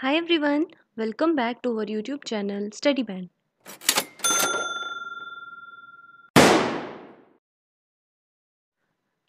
Hi everyone, welcome back to our YouTube channel StudyBand.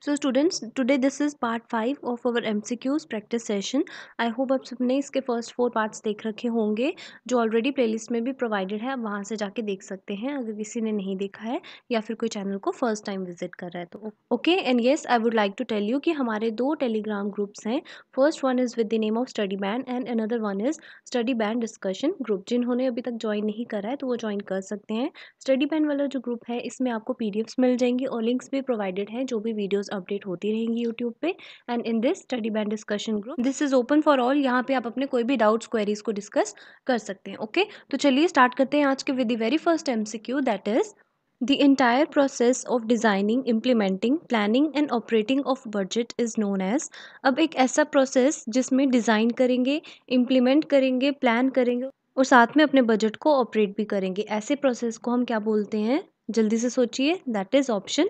So students today this is part five of our M C Qs practice session I hope आप सबने इसके first four parts देख रखे होंगे जो already playlist में भी provided है आप वहाँ से जाके देख सकते हैं अगर किसी ने नहीं देखा है या फिर कोई चैनल को फर्स्ट टाइम विजिट कर रहा है तो okay and yes I would like to tell you कि हमारे दो टेलीग्राम ग्रुप्स हैं first one is with the name of study band and another one is study band discussion group जिन्होंने अभी तक ज्वाइन नहीं करा है तो वो ज्वाइन कर सकते हैं स्टडी बैंड वाला जो ग्रुप है इसमें आपको पी मिल जाएंगी और लिंक्स भी प्रोवाइडेड हैं जो भी वीडियोज़ अपडेट होती रहेंगी यूट्यूब पे and in this study band discussion group this is open for all यहाँ पे आप अपने कोई भी डाउट्स क्वेरीज को डिस्कस कर सकते हैं ओके okay? तो चलिए स्टार्ट करते हैं आज के with the very first M C Q that is The entire process of designing, implementing, planning and operating of budget is known as अब एक ऐसा process जिसमें design करेंगे implement करेंगे plan करेंगे और साथ में अपने budget को operate भी करेंगे ऐसे process को हम क्या बोलते हैं जल्दी से सोचिए that is option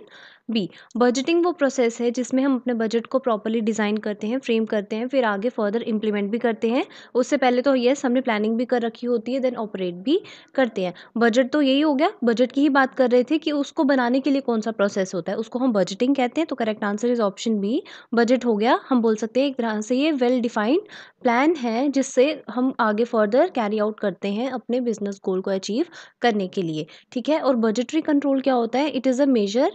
B budgeting वो प्रोसेस है जिसमें हम अपने बजट को प्रॉपरली डिज़ाइन करते हैं फ्रेम करते हैं फिर आगे फर्दर इम्प्लीमेंट भी करते हैं उससे पहले तो यस हमने प्लानिंग भी कर रखी होती है देन ऑपरेट भी करते हैं बजट तो यही हो गया बजट की ही बात कर रहे थे कि उसको बनाने के लिए कौन सा प्रोसेस होता है उसको हम बजटिंग कहते हैं तो correct answer is option B budget हो गया हम बोल सकते हैं एक तरह से ये वेल डिफाइंड प्लान है जिससे हम आगे फर्दर कैरी आउट करते हैं अपने बिजनेस गोल को अचीव करने के लिए ठीक है और बजटरी कंट्रोल क्या होता है it is a measure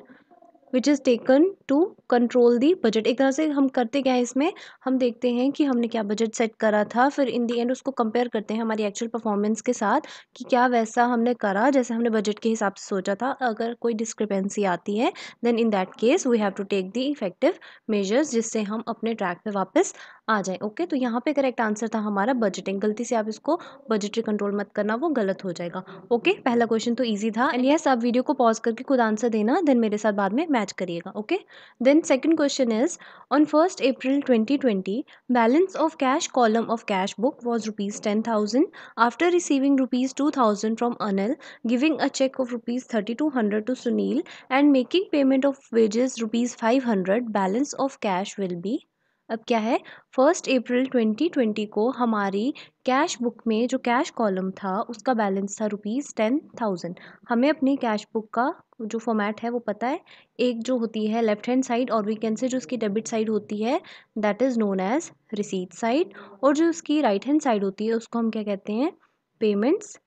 which is taken to control the budget एक तरह से हम करते क्या है इसमें हम देखते हैं कि हमने क्या बजट सेट करा था फिर इन दी एंड उसको कंपेयर करते हैं हमारी एक्चुअल परफॉर्मेंस के साथ कि क्या वैसा हमने करा जैसे हमने बजट के हिसाब से सोचा था अगर कोई डिस्क्रिपेंसी आती है then in that case we have to take the effective measures जिससे हम अपने ट्रैक पर वापस आ जाए ओके तो यहाँ पे करेक्ट आंसर था हमारा बजटिंग गलती से आप इसको बजटरी कंट्रोल मत करना वो गलत हो जाएगा ओके पहला क्वेश्चन तो ईजी था एंड यस आप वीडियो को पॉज करके खुद आंसर देना देन मेरे साथ बाद में मैच करिएगा okay then second question is on first April twenty twenty balance of cash column of cash book was rupees ten thousand after receiving rupees two thousand from Anil giving a cheque of rupees thirty two hundred to Sunil and making payment of wages rupees five hundred balance of cash will be अब क्या है first April twenty twenty को हमारी cash book में जो cash column था उसका balance था रुपीज़ टेन थाउजेंड हमें अपनी कैश बुक का जो फॉर्मेट है वो पता है एक जो होती है लेफ्ट हैंड साइड और वी कैन से जो उसकी डेबिट साइड होती है that is known as receipt side और जो उसकी राइट हैंड साइड होती है उसको हम क्या कहते हैं पेमेंट्स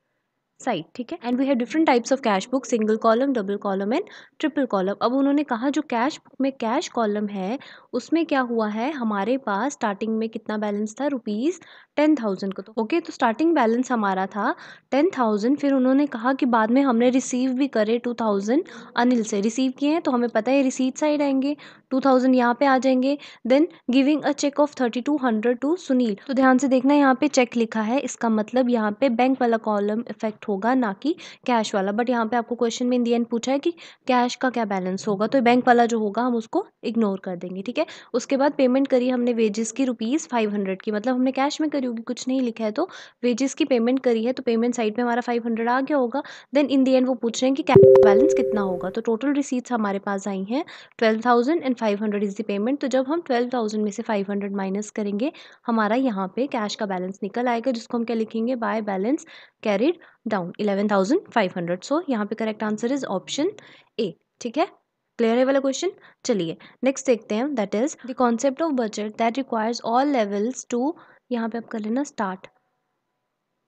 साइड ठीक है and we have different types of cash book single column double column and triple column अब उन्होंने कहा जो कैश बुक में कैश कॉलम है उसमें क्या हुआ है हमारे पास स्टार्टिंग में कितना बैलेंस था रुपीज़ टेन थाउजेंड को तो ओके okay, तो स्टार्टिंग बैलेंस हमारा था टेन थाउजेंड फिर उन्होंने कहा कि बाद में हमने रिसीव भी करे टू थाउजेंड अनिल से रिसीव किए हैं तो हमें पता है रिसीव साइड आएंगे टू थाउजेंड यहाँ पे आ जाएंगे then giving a cheque of thirty two hundred to Sunil तो ध्यान से देखना यहाँ पे चेक लिखा है इसका मतलब यहाँ पे बैंक वाला कॉलम इफेक्ट होगा ना कि कैश वाला बट यहाँ पे आपको क्वेश्चन में इन दी एंड पूछा है कि कैश का क्या बैलेंस होगा तो बैंक वाला जो होगा हम उसको इग्नोर कर देंगे ठीक है उसके बाद पेमेंट करी हमने वेजेस की रुपीज़ फाइव हंड्रेड की मतलब हमने कैश में करी होगी कुछ नहीं लिखा है तो वेजेस की पेमेंट करी है तो पेमेंट साइड पे हमारा फाइव हंड्रेड आ गया होगा देन इन दी एंड वो पूछ रहे हैं कि कैश बैलेंस कितना होगा तो टोटल रिसीट्स हमारे पास आई हैं twelve thousand and thousand five hundred is the payment तो जब हम ट्वेल्व थाउजेंड में से फाइव हंड्रेड माइनस करेंगे हमारा यहाँ पे कैश का बैलेंस निकल आएगा जिसको हम क्या लिखेंगे by balance carried down eleven thousand five hundred so यहाँ पे correct answer is option A ठीक है क्लियर है वाला क्वेश्चन चलिए नेक्स्ट देखते हैं that is the concept of budget that requires all levels to यहाँ पे आप कर लेना start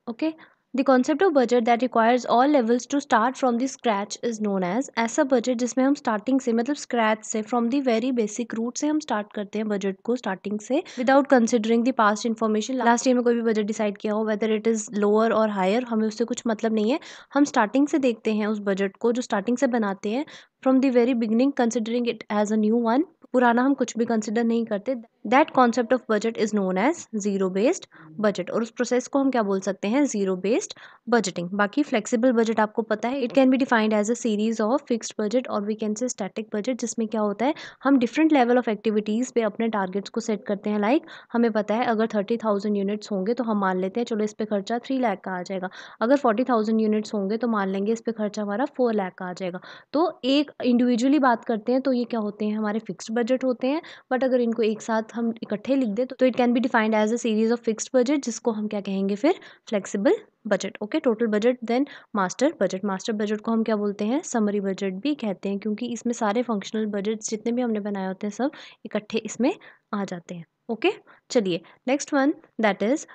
okay okay? The concept of budget that requires all levels to start from the scratch is known as ऐसा budget जिसमें हम starting से मतलब स्क्रैच से from the very basic root से हम स्टार्ट करते हैं बजट को स्टार्टिंग से without considering the past information last year में कोई भी बजट डिसाइड किया हो whether it is lower or higher हमें उससे कुछ मतलब नहीं है हम स्टार्टिंग से देखते हैं उस बजट को जो स्टार्टिंग से बनाते हैं from the very beginning considering it as a new one पुराना हम कुछ भी कंसिडर नहीं करते that concept of budget is known as zero based budget और उस प्रोसेस को हम क्या बोल सकते हैं ज़ीरो बेस्ड बजटिंग बाकी फ्लेक्सिबल बजट आपको पता है it can be defined as a series of fixed budget और we can say static budget जिसमें क्या होता है हम डिफरेंट लेवल ऑफ एक्टिविटीज़ पे अपने टारगेट्स को सेट करते हैं लाइक like, हमें पता है अगर थर्टी थाउजेंड यूनिट्स होंगे तो हम मान लेते हैं चलो इस पर खर्चा थ्री लाख का आ जाएगा अगर फोर्टी थाउजेंड यूनिट्स होंगे तो मान लेंगे इस पर खर्चा हमारा फोर लाख का आ जाएगा तो एक इंडिविजुअली बात करते हैं तो ये क्या होते हैं हमारे फिक्स्ड बजट होते हैं बट अगर इनको एक साथ हम इकट्ठे लिख दें तो it can be defined as a series of fixed budget जिसको हम क्या कहेंगे फिर flexible budget okay total budget then master budget master budget को हम क्या बोलते हैं समरी बजट भी कहते हैं क्योंकि इसमें सारे फंक्शनल बजट जितने भी हमने बनाए होते हैं सब इकट्ठे इसमें आ जाते हैं ओके okay? चलिए next one that is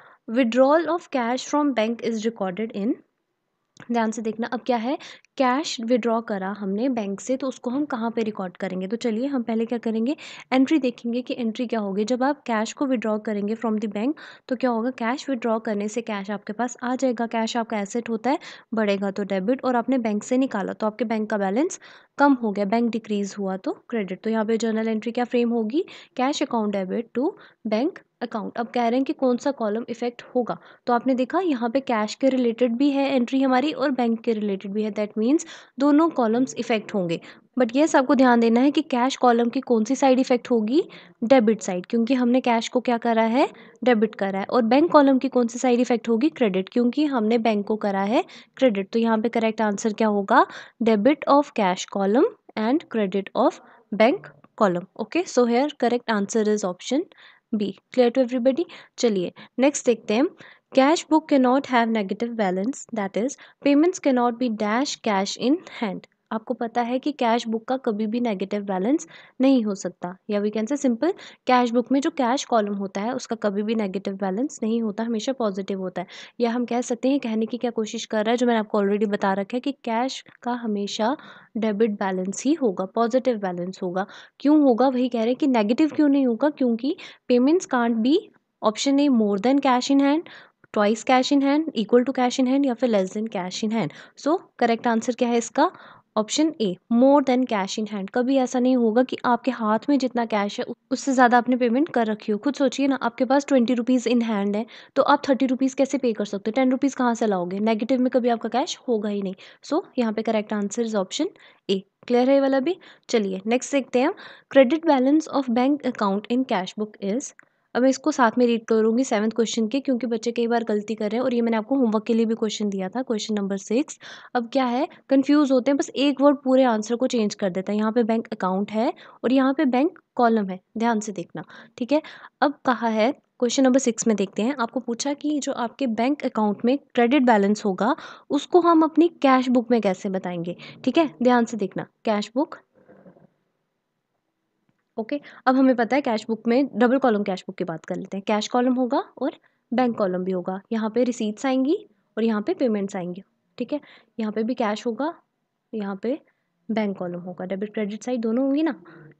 withdrawal of cash from bank is recorded in ध्यान से देखना अब क्या है कैश विड्रॉ करा हमने बैंक से तो उसको हम कहाँ पे रिकॉर्ड करेंगे तो चलिए हम पहले क्या करेंगे एंट्री देखेंगे कि एंट्री क्या होगी जब आप कैश को विड्रॉ करेंगे फ्रॉम द बैंक तो क्या होगा कैश विड्रॉ करने से कैश आपके पास आ जाएगा कैश आपका एसेट होता है बढ़ेगा तो डेबिट और आपने बैंक से निकाला तो आपके बैंक का बैलेंस कम हो गया बैंक डिक्रीज़ हुआ तो क्रेडिट तो यहाँ पे जर्नल एंट्री क्या फ्रेम होगी cash account debit to bank account अब कह रहे हैं कि कौन सा कॉलम इफेक्ट होगा तो आपने देखा यहाँ पे कैश के रिलेटेड भी है एंट्री हमारी और बैंक के रिलेटेड भी है दैट मीन्स दोनों कॉलम्स इफेक्ट होंगे बट ये सबको ध्यान देना है कि कैश कॉलम की कौन सी साइड इफेक्ट होगी डेबिट साइड क्योंकि हमने कैश को क्या करा है डेबिट करा है और बैंक कॉलम की कौन सी साइड इफेक्ट होगी क्रेडिट क्योंकि हमने बैंक को करा है क्रेडिट तो यहाँ पे करेक्ट आंसर क्या होगा debit of cash column and credit of bank column okay so here correct answer is option B clear to everybody चलिए नेक्स्ट देखते हैं cash book can not have negative balance that is payments can not be dash cash in hand आपको पता है कि cash book का कभी भी नेगेटिव बैलेंस नहीं हो सकता या we can say simple cash book में जो कैश कॉलम होता है उसका कभी भी नेगेटिव बैलेंस नहीं होता हमेशा पॉजिटिव होता है या हम कह सकते हैं कहने की क्या कोशिश कर रहा है जो मैंने आपको ऑलरेडी बता रखा है कि कैश का हमेशा डेबिट बैलेंस ही होगा पॉजिटिव बैलेंस होगा क्यों होगा वही कह रहे हैं कि नेगेटिव क्यों नहीं होगा क्योंकि payments can't be option A more than cash in hand twice cash in hand equal to cash in hand या फिर less than cash in hand so correct answer क्या है इसका option A more than cash in hand कभी ऐसा नहीं होगा कि आपके हाथ में जितना कैश है उससे ज़्यादा आपने पेमेंट कर रखी हो खुद सोचिए ना आपके पास ट्वेंटी रुपीज़ इन हैंड है तो आप थर्टी रुपीज़ कैसे पे कर सकते हो टेन रुपीज़ कहाँ से लाओगे नेगेटिव में कभी आपका कैश होगा ही नहीं सो so, यहाँ पे correct answer is option A clear है वाला भी चलिए नेक्स्ट देखते हैं credit balance of bank account in cash book is अब मैं इसको साथ में रीड करूँगी सेवन्थ क्वेश्चन के क्योंकि बच्चे कई बार गलती कर रहे हैं और ये मैंने आपको होमवर्क के लिए भी क्वेश्चन दिया था क्वेश्चन नंबर सिक्स अब क्या है कन्फ्यूज़ होते हैं बस एक वर्ड पूरे आंसर को चेंज कर देता है यहाँ पे बैंक अकाउंट है और यहाँ पे बैंक कॉलम है ध्यान से देखना ठीक है अब कहा है क्वेश्चन नंबर सिक्स में देखते हैं आपको पूछा कि जो आपके बैंक अकाउंट में क्रेडिट बैलेंस होगा उसको हम अपनी कैश बुक में कैसे बताएंगे ठीक है ध्यान से देखना कैश बुक ओके अब हमें पता है कैश बुक में डबल कॉलम कैश बुक की बात कर लेते हैं कैश कॉलम होगा और बैंक कॉलम भी होगा यहाँ पे रिसीट्स आएंगी और यहाँ पे पेमेंट्स आएंगी ठीक है यहाँ पे भी कैश होगा यहाँ पे बैंक कॉलम होगा डेबिट क्रेडिट साइड दोनों होंगी ना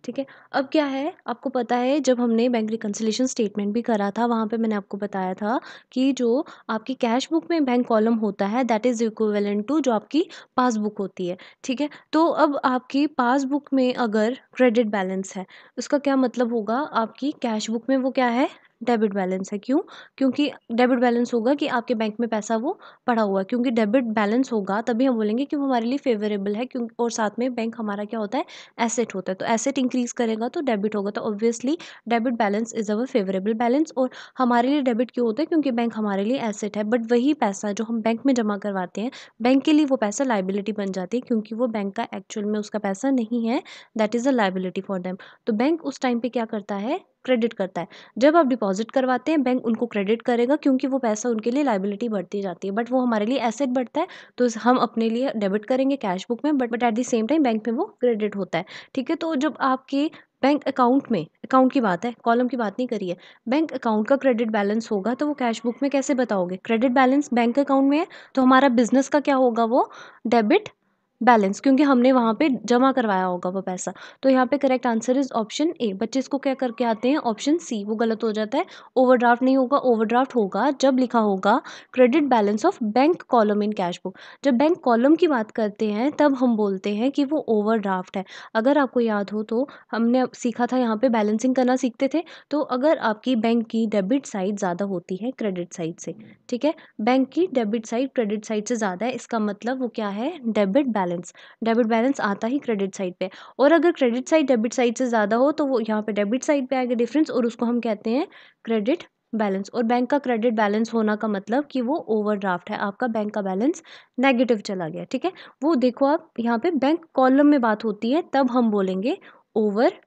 ठीक है अब क्या है आपको पता है जब हमने बैंक रिकन्सिलेशन स्टेटमेंट भी करा था वहाँ पे मैंने आपको बताया था कि जो आपकी कैश बुक में बैंक कॉलम होता है दैट इज़ इक्वलेंट टू जो आपकी पासबुक होती है ठीक है तो अब आपकी पासबुक में अगर क्रेडिट बैलेंस है उसका क्या मतलब होगा आपकी कैश बुक में वो क्या है डेबिट बैलेंस है क्यों क्योंकि डेबिट बैलेंस होगा कि आपके बैंक में पैसा वो पड़ा हुआ है क्योंकि डेबिट बैलेंस होगा तभी हम बोलेंगे कि वो हमारे लिए फेवरेबल है क्योंकि और साथ में बैंक हमारा क्या होता है एसेट होता है तो एसेट इंक्रीज़ करेगा तो डेबिट होगा तो obviously debit balance is our favourable balance और हमारे लिए डेबिट क्यों होता है क्योंकि बैंक हमारे लिए एसेट है बट वही पैसा जो हम बैंक में जमा करवाते हैं बैंक के लिए वो पैसा लाइबिलिटी बन जाती है क्योंकि वो बैंक का एक्चुअल में उसका पैसा नहीं है that is a liability for them तो बैंक उस टाइम पर क्या करता है क्रेडिट करता है जब आप डिपॉजिट करवाते हैं बैंक उनको क्रेडिट करेगा क्योंकि वो पैसा उनके लिए लाइबिलिटी बढ़ती जाती है बट वो हमारे लिए एसेट बढ़ता है तो हम अपने लिए डेबिट करेंगे कैश बुक में but but at the same time bank में वो क्रेडिट होता है ठीक है तो जब आपके बैंक अकाउंट में अकाउंट की बात है कॉलम की बात नहीं करी है बैंक अकाउंट का क्रेडिट बैलेंस होगा तो वो कैश बुक में कैसे बताओगे क्रेडिट बैलेंस बैंक अकाउंट में है तो हमारा बिजनेस का क्या होगा वो डेबिट बैलेंस क्योंकि हमने वहाँ पे जमा करवाया होगा वो पैसा तो यहाँ पे correct answer is option A बच्चे इसको क्या करके आते हैं ऑप्शन सी वो गलत हो जाता है ओवरड्राफ्ट नहीं होगा ओवरड्राफ्ट होगा जब लिखा होगा credit balance of bank column in cash book जब बैंक कॉलम की बात करते हैं तब हम बोलते हैं कि वो ओवर है अगर आपको याद हो तो हमने सीखा था यहाँ पर बैलेंसिंग करना सीखते थे तो अगर आपकी बैंक की डेबिट साइड ज़्यादा होती है क्रेडिट साइड से ठीक है बैंक की डेबिट साइड क्रेडिट साइड से ज़्यादा है इसका मतलब वो क्या है debit balance balance debit balance आता ही क्रेडिट साइड पे और अगर क्रेडिट साइड डेबिट साइड से ज़्यादा हो तो वो यहाँ पे डेबिट साइड पे आएगा डिफरेंस और उसको हम कहते हैं क्रेडिट बैलेंस और बैंक का क्रेडिट बैलेंस होना का मतलब कि वो ओवरड्राफ्ट है आपका बैंक का बैलेंस नेगेटिव चला गया ठीक है वो देखो आप यहाँ पे बैंक कॉलम में बात होती है तब हम बोलेंगे ओवर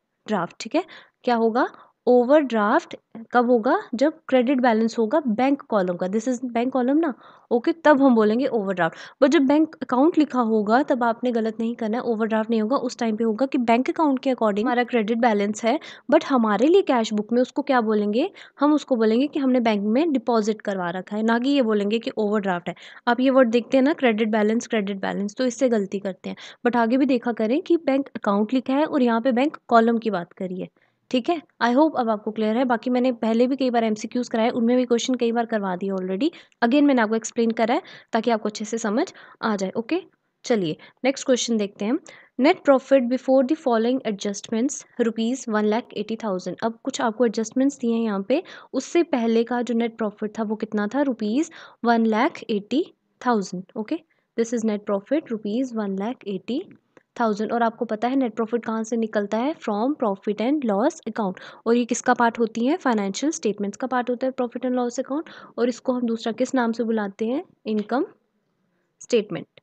ठीक है क्या होगा ओवरड्राफ्ट कब होगा जब क्रेडिट बैलेंस होगा बैंक कॉलम का दिस इज बैंक कॉलम ना ओके तब हम बोलेंगे ओवरड्राफ्ट बट जब बैंक अकाउंट लिखा होगा तब आपने गलत नहीं करना है ओवरड्राफ्ट नहीं होगा उस टाइम पे होगा कि बैंक अकाउंट के अकॉर्डिंग हमारा क्रेडिट बैलेंस है बट हमारे लिए कैश बुक में उसको क्या बोलेंगे हम उसको बोलेंगे कि हमने बैंक में डिपॉजिट करवा रखा है ना कि ये बोलेंगे कि ओवरड्राफ्ट है आप ये वर्ड देखते हैं ना क्रेडिट बैलेंस क्रेडिट बैलेंस तो इससे गलती करते हैं बट आगे भी देखा करें कि बैंक अकाउंट लिखा है और यहाँ पे बैंक कॉलम की बात करिए ठीक है आई होप अब आपको क्लियर है बाकी मैंने पहले भी कई बार एम सी क्यूज़ कराए उनमें भी क्वेश्चन कई बार करवा दिए ऑलरेडी अगेन मैंने आपको एक्सप्लेन करा है ताकि आपको अच्छे से समझ आ जाए ओके चलिए नेक्स्ट क्वेश्चन देखते हैं net profit before the following adjustments rupees one lakh eighty thousand अब कुछ आपको एडजस्टमेंट्स दिए हैं यहाँ पे उससे पहले का जो नेट प्रॉफिट था वो कितना था rupees one lakh eighty thousand okay this is net profit rupees one lakh eighty thousand और आपको पता है नेट प्रॉफिट कहाँ से निकलता है from profit and loss account और ये किसका पार्ट होती है फाइनेंशियल स्टेटमेंट्स का पार्ट होता है प्रॉफिट एंड लॉस अकाउंट और इसको हम दूसरा किस नाम से बुलाते हैं इनकम स्टेटमेंट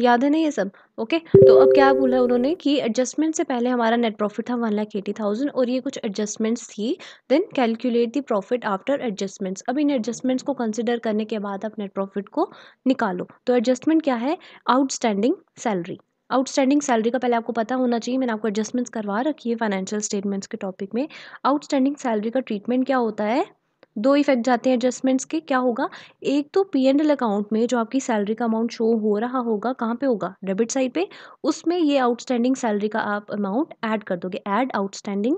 याद है ना ये सब ओके तो अब क्या बोला उन्होंने कि एडजस्टमेंट से पहले हमारा नेट प्रॉफिट था वन लाख एटी थाउजेंड और ये कुछ एडजस्टमेंट्स थी then calculate the profit after adjustments अब इन एडजस्टमेंट्स को कंसिडर करने के बाद आप नेट प्रॉफिट को निकालो तो एडजस्टमेंट क्या है आउटस्टैंडिंग सैलरी आउटस्टैंडिंग सैलरी का पहले आपको पता होना चाहिए मैंने आपको एडजस्टमेंट्स करवा रखी है फाइनेंशियल स्टेटमेंट्स के टॉपिक में आउटस्टैंडिंग सैलरी का ट्रीटमेंट क्या होता है दो इफ़ेक्ट जाते हैं एडजस्टमेंट्स के क्या होगा एक तो पी एंड एल अकाउंट में जो आपकी सैलरी का अमाउंट शो हो रहा होगा कहाँ पे होगा डेबिट साइड पे उसमें ये आउटस्टैंडिंग सैलरी का आप अमाउंट ऐड कर दोगे ऐड आउटस्टैंडिंग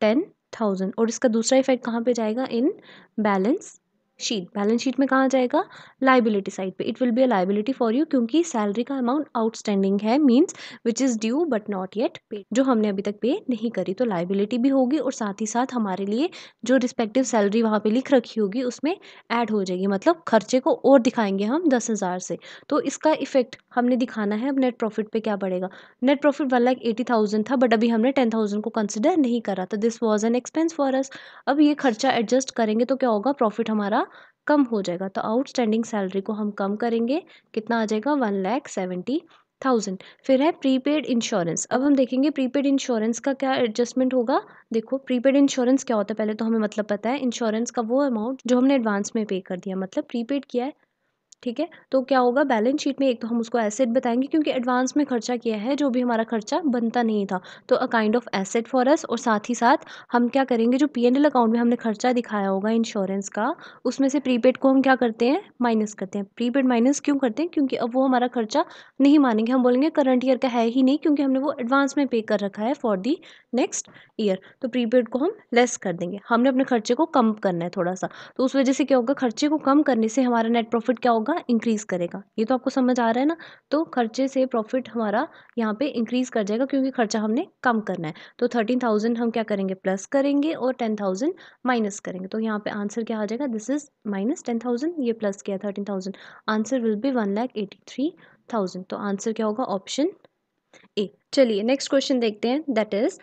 टेन थाउजेंड और इसका दूसरा इफेक्ट कहाँ पे जाएगा in balance sheet balance sheet में कहाँ जाएगा लाइबिलिटी साइड पे it will be a liability for you क्योंकि सैलरी का अमाउंट आउटस्टैंडिंग है means which is due but not yet pay जो हमने अभी तक पे नहीं करी तो लाइबिलिटी भी होगी और साथ ही साथ हमारे लिए जो रिस्पेक्टिव सैलरी वहाँ पे लिख रखी होगी उसमें ऐड हो जाएगी मतलब खर्चे को और दिखाएंगे हम दस हज़ार से तो इसका इफेक्ट हमने दिखाना है अब नेट प्रॉफिट पर क्या पड़ेगा net profit one lakh eighty thousand था बट अभी हमने टेन थाउजेंड को कंसिडर नहीं करा तो this was an expense for us अब ये खर्चा एडजस्ट करेंगे तो क्या होगा प्रॉफिट हमारा कम हो जाएगा तो आउटस्टैंडिंग सैलरी को हम कम करेंगे कितना आ जाएगा वन लैख सेवेंटी थाउजेंड फिर है प्रीपेड इंश्योरेंस अब हम देखेंगे प्रीपेड इंश्योरेंस का क्या एडजस्टमेंट होगा देखो प्रीपेड इंश्योरेंस क्या होता है पहले तो हमें मतलब पता है इंश्योरेंस का वो अमाउंट जो हमने एडवांस में पे कर दिया मतलब प्रीपेड किया है ठीक है तो क्या होगा बैलेंस शीट में एक तो हम उसको एसेट बताएंगे क्योंकि एडवांस में खर्चा किया है जो भी हमारा खर्चा बनता नहीं था तो a kind of asset for us और साथ ही साथ हम क्या करेंगे जो पी एंड एल अकाउंट में हमने खर्चा दिखाया होगा इंश्योरेंस का उसमें से प्रीपेड को हम क्या करते हैं माइनस करते हैं प्रीपेड माइनस क्यों करते हैं क्योंकि अब वो हमारा खर्चा नहीं मानेंगे हम बोलेंगे करंट ईयर का है ही नहीं क्योंकि हमने वो एडवांस में पे कर रखा है फॉर दी नेक्स्ट ईयर तो प्रीपेड को हम लेस कर देंगे हमने अपने खर्चे को कम करना है थोड़ा सा तो उस वजह से क्या होगा खर्चे को कम करने से हमारा नेट प्रॉफिट क्या होगा का इंक्रीज़ करेगा ये तो आपको समझ आ रहा है ना तो खर्चे से प्रॉफिट हमारा यहाँ पे इंक्रीज़ कर जाएगा क्योंकि खर्चा हमने कम करना है तो थर्टीन थाउजेंड हम क्या करेंगे प्लस करेंगे और टेन थाउजेंड माइनस करेंगे तो यहाँ पे आंसर क्या आ जाएगा this is minus ten thousand ये प्लस किया thirteen thousand answer will be one lakh eighty three thousand तो आंसर क्या होगा ऑप्शन ए चलिए नेक्स्ट क्वेश्चन देखते हैं that is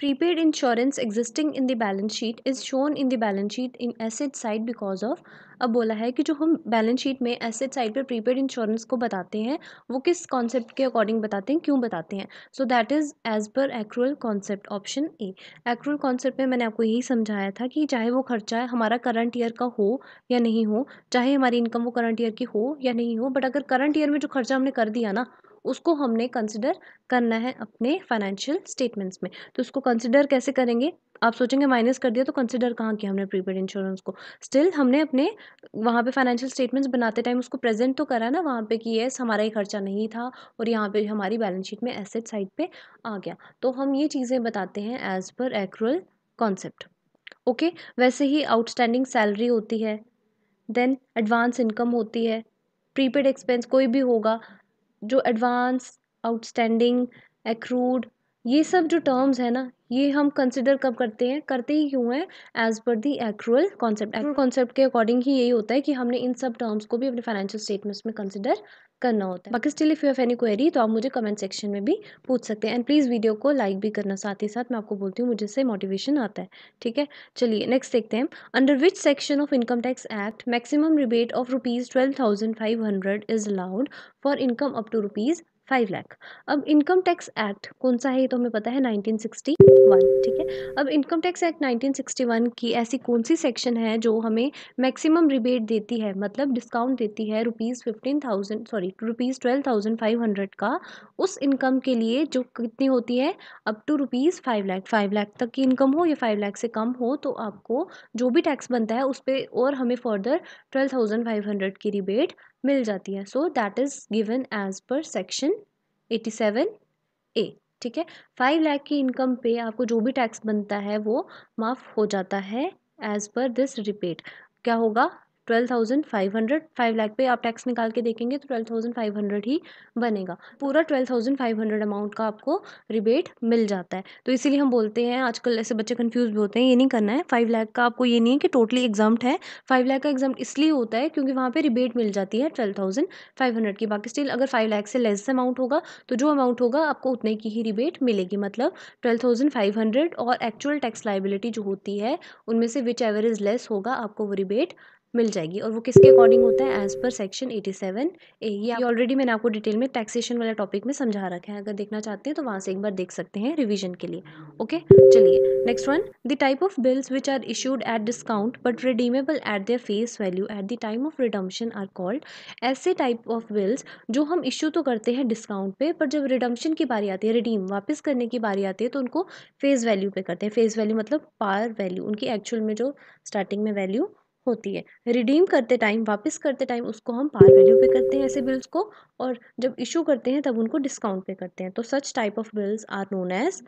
Prepaid insurance existing in the balance sheet is shown in the balance sheet in asset side because of अब बोला है कि जो हम बैलेंस शीट में एसेट साइड पर प्रीपेड इंश्योरेंस को बताते हैं वो किस कॉन्सेप्ट के अकॉर्डिंग बताते हैं क्यों बताते हैं so that is as per accrual concept option A accrual concept में मैंने आपको यही समझाया था कि चाहे वो खर्चा हमारा करंट ईयर का हो या नहीं हो चाहे हमारी इनकम वो करंट ईयर की हो या नहीं हो बट अगर करंट ईयर में जो खर्चा हमने कर दिया ना उसको हमने कंसिडर करना है अपने फाइनेंशियल स्टेटमेंट्स में तो उसको कंसिडर कैसे करेंगे आप सोचेंगे माइनस कर दिया तो कंसिडर कहाँ किया हमने प्रीपेड इंश्योरेंस को स्टिल हमने अपने वहाँ पे फाइनेंशियल स्टेटमेंट्स बनाते टाइम उसको प्रेजेंट तो करा ना वहाँ पे कि येस हमारा ये खर्चा नहीं था और यहाँ पे हमारी बैलेंस शीट में एसेट साइड पे आ गया तो हम ये चीज़ें बताते हैं एज़ पर एक्रल कॉन्सेप्ट ओके वैसे ही आउटस्टैंडिंग सैलरी होती है देन एडवांस इनकम होती है प्रीपेड एक्सपेंस कोई भी होगा जो एडवांस आउटस्टैंडिंग एक्रूड ये सब जो टर्म्स है ना ये हम कंसिडर कब करते हैं करते ही क्यों हैं as per the accrual concept accrual concept के अकॉर्डिंग ही यही होता है कि हमने इन सब टर्म्स को भी अपने फाइनेंशियल स्टेटमेंट्स में कंसिडर करना होता है बाकी still if you have any query तो आप मुझे कमेंट सेक्शन में भी पूछ सकते हैं एंड प्लीज़ वीडियो को लाइक भी करना साथ ही साथ मैं आपको बोलती हूँ मुझे से मोटिवेशन आता है ठीक है चलिए नेक्स्ट देखते हैं under which section of income tax act maximum rebate of rupees twelve thousand five hundred is allowed for income up to rupees five lakh अब इनकम टैक्स एक्ट कौन सा है ये तो हमें पता है 1961 ठीक है अब इनकम टैक्स एक्ट 1961 की ऐसी कौन सी सेक्शन है जो हमें मैक्सिमम रिबेट देती है मतलब डिस्काउंट देती है rupees fifteen thousand sorry rupees twelve thousand five hundred का उस इनकम के लिए जो कितनी होती है up to rupees five lakh five lakh तक की इनकम हो या फाइव लाख से कम हो तो आपको जो भी टैक्स बनता है उस पर और हमें further twelve thousand five hundred की रिबेट मिल जाती है so that is given as per section eighty seven A ठीक है फाइव लाख की इनकम पे आपको जो भी टैक्स बनता है वो माफ़ हो जाता है एज़ पर दिस रिपीट क्या होगा twelve thousand five hundred five lakh पे आप टैक्स निकाल के देखेंगे तो ट्वेल्व थाउजेंड फाइव हंड्रेड ही बनेगा पूरा twelve thousand five hundred amount का आपको रिबेट मिल जाता है तो इसीलिए हम बोलते हैं आजकल ऐसे बच्चे कन्फ्यूज भी होते हैं ये नहीं करना है फाइव लाख का आपको ये नहीं है कि टोटली एग्जाम है फाइव लाख का एग्जाम इसलिए होता है क्योंकि वहाँ पर रिबेट मिल जाती है ट्वेल्व थाउजेंड फाइव हंड्रेड की बाकी स्टिल अगर फाइव लाख से लेस अमाउंट होगा तो जो अमाउंट होगा आपको उतने की ही रिबेट मिलेगी मतलब ट्वेल्व थाउजेंड फाइव हंड्रेड और एक्चुअल टैक्स लाइबिलिटी जो होती है उनमें से विच एवर इज़ लेस होगा आपको वो रिबेट मिल जाएगी और वो किसके अकॉर्डिंग होता है एज पर सेक्शन 87 ए ये ऑलरेडी मैंने आपको डिटेल में टैक्सेशन वाला टॉपिक में समझा रखा है अगर देखना चाहते हैं तो वहाँ से एक बार देख सकते हैं रिविजन के लिए ओके चलिए next one the type of bills which are issued at discount but redeemable at their face value at the time of redemption are called ऐसे टाइप ऑफ बिल्स जो हम इशू तो करते हैं डिस्काउंट पे पर जब रिडम्पशन की बारी आती है रिडीम वापस करने की बारी आती है तो उनको फेस वैल्यू पे करते हैं फेस वैल्यू मतलब पार वैल्यू उनकी एक्चुअल में जो स्टार्टिंग में वैल्यू होती है रिडीम करते टाइम वापस करते टाइम उसको हम पार वैल्यू पे करते हैं ऐसे बिल्स को और जब इशू करते हैं तब उनको डिस्काउंट पे करते हैं तो such type of bills are known as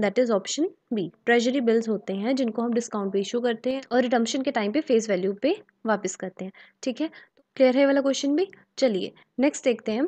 that is option B treasury bills होते हैं जिनको हम डिस्काउंट पे इशू करते हैं और रिडम्शन के टाइम पे फेस वैल्यू पे वापस करते हैं ठीक है तो क्लियर है वाला क्वेश्चन भी चलिए नेक्स्ट देखते हैं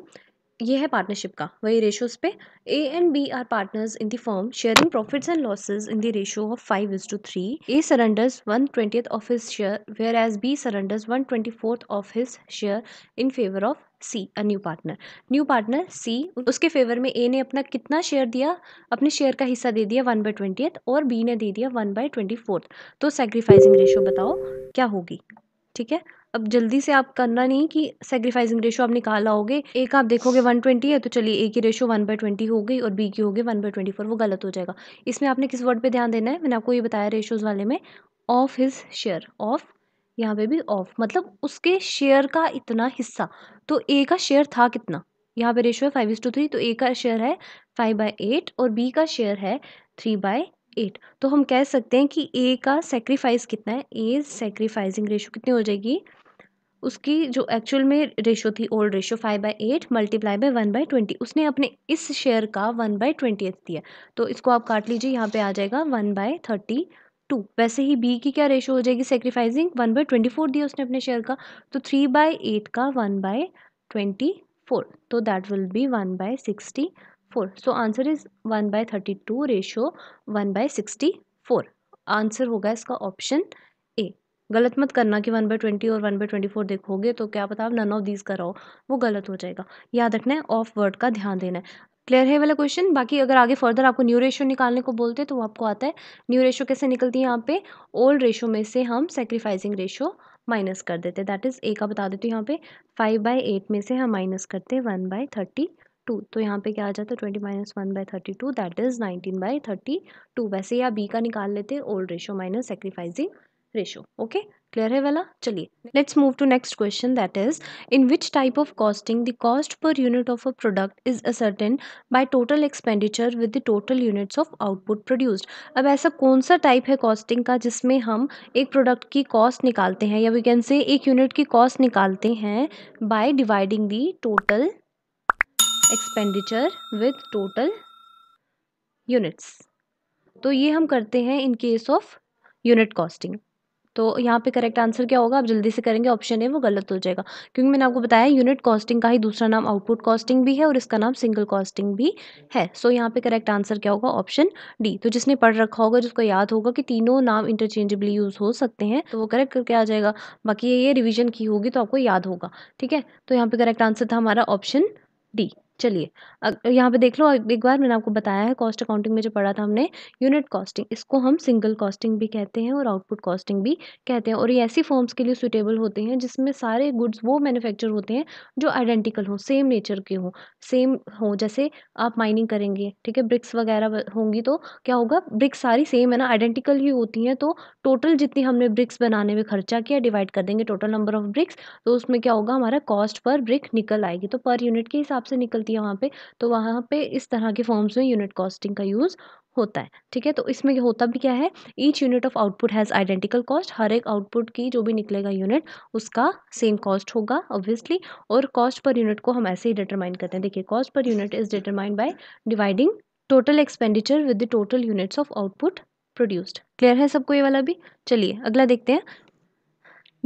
ये है पार्टनरशिप का वही रेशोज़ पे A and B are partners in the firm sharing profits and losses in the ratio of five is to three A surrenders one twenty of his share whereas B surrenders one twenty fourth of his share in favour of C a new partner new partner C उसके फेवर में ए ने अपना कितना share दिया अपने share का हिस्सा दे दिया वन बाई ट्वेंटी और बी ने दे दिया वन बाई ट्वेंटी फोर्थ तो सेक्रीफाइसिंग रेशो बताओ क्या होगी ठीक है अब जल्दी से आप करना नहीं कि सेक्रीफाइसिंग रेशो आप निकाला होगे एक आप देखोगे वन ट्वेंटी है तो चलिए ए की रेशो वन बाई ट्वेंटी हो गई और बी की होगी वन बाई ट्वेंटी फोर वो गलत हो जाएगा इसमें आपने किस वर्ड पे ध्यान देना है मैंने आपको ये बताया रेशोज़ वाले में ऑफ हिज शेयर ऑफ यहाँ पे भी ऑफ मतलब उसके शेयर का इतना हिस्सा तो ए का शेयर था कितना यहाँ पे रेशो है फाइव इज टू थ्री तो ए का शेयर है फाइव बाई एट और बी का शेयर है थ्री बाय एट तो हम कह सकते हैं कि ए का सेक्रीफाइस कितना है ए सेक्रीफाइसिंग रेशो कितनी हो जाएगी उसकी जो एक्चुअल में रेशो थी old ratio five by eight multiply by one by twenty उसने अपने इस शेयर का वन बाई ट्वेंटी दिया तो इसको आप काट लीजिए यहाँ पे आ जाएगा वन बाय थर्टी टू वैसे ही बी की क्या रेशो हो जाएगी sacrificing one by twenty four दिया उसने अपने शेयर का तो थ्री बाय एट का वन बाय ट्वेंटी फोर तो that will be one by sixty four so answer is one by thirty two ratio one by sixty four answer होगा इसका option A गलत मत करना कि वन बाई ट्वेंटी और one by twenty four देखोगे तो क्या पता आप नन ऑफ दीज कराओ वो गलत हो जाएगा याद रखना है ऑफ वर्ड का ध्यान देना है क्लियर है वाला क्वेश्चन बाकी अगर आगे फर्दर आपको न्यू रेशो निकालने को बोलते हैं तो वो आपको आता है न्यू रेशो कैसे निकलती है यहाँ पे ओल्ड रेशो में से हम सेक्रीफाइसिंग रेशो माइनस कर देते दैट इज़ ए का बता देती हूँ यहाँ पे फाइव बाई एट में से हम माइनस करते हैं वन बाई थर्टी टू तो यहाँ पे क्या आ जाता है twenty minus one by thirty two that is nineteen by thirty two वैसे या बी का निकाल लेते old ratio minus sacrificing ratio okay clear है वाला चलिए let's move to next question that is in which type of costing the cost per unit of a product is ascertain by total expenditure with the total units of output produced अब ऐसा कौन सा type है costing का जिसमें हम एक product की कॉस्ट निकालते हैं या वी कैन से एक यूनिट की कॉस्ट निकालते हैं by dividing the total expenditure with total units तो ये हम करते हैं in case of unit costing तो यहाँ पे करेक्ट आंसर क्या होगा आप जल्दी से करेंगे ऑप्शन ए वो गलत हो जाएगा क्योंकि मैंने आपको बताया यूनिट कॉस्टिंग का ही दूसरा नाम आउटपुट कॉस्टिंग भी है और इसका नाम सिंगल कॉस्टिंग भी है सो so, यहाँ पे करेक्ट आंसर क्या होगा ऑप्शन डी तो जिसने पढ़ रखा होगा जिसको याद होगा कि तीनों नाम इंटरचेंजेबली यूज हो सकते हैं तो वो करेक्ट करके आ जाएगा बाकी ये रिविजन की होगी तो आपको याद होगा ठीक है तो यहाँ पे करेक्ट आंसर था हमारा ऑप्शन डी चलिए यहाँ पे देख लो एक बार मैंने आपको बताया है कॉस्ट अकाउंटिंग में जो पढ़ा था हमने यूनिट कॉस्टिंग इसको हम सिंगल कॉस्टिंग भी कहते हैं और आउटपुट कॉस्टिंग भी कहते हैं और ये ऐसी फॉर्म्स के लिए सुटेबल होते हैं जिसमें सारे गुड्स वो मैन्युफैक्चर होते हैं जो आइडेंटिकल हों सेम नेचर के हों सेम हों जैसे आप माइनिंग करेंगे ठीक है ब्रिक्स वगैरह होंगी तो क्या होगा ब्रिक्स सारी सेम है ना आइडेंटिकल ही होती हैं तो टोटल जितनी हमने ब्रिक्स बनाने में खर्चा किया डिवाइड कर देंगे टोटल नंबर ऑफ ब्रिक्स तो उसमें क्या होगा हमारा कॉस्ट पर ब्रिक निकल आएगी तो पर यूनिट के हिसाब से निकलती होती है वहाँ पे तो वहाँ पे इस तरह के फॉर्म्स में यूनिट कॉस्टिंग का यूज़ होता है ठीक है तो इसमें होता भी क्या है each unit of output has identical cost हर एक आउटपुट की जो भी निकलेगा यूनिट उसका सेम कॉस्ट होगा ऑब्वियसली और कॉस्ट पर यूनिट को हम ऐसे ही डिटरमाइन करते हैं देखिए cost per unit is determined by dividing total expenditure with the total units of output produced clear है सबको ये वाला भी चलिए अगला देखते हैं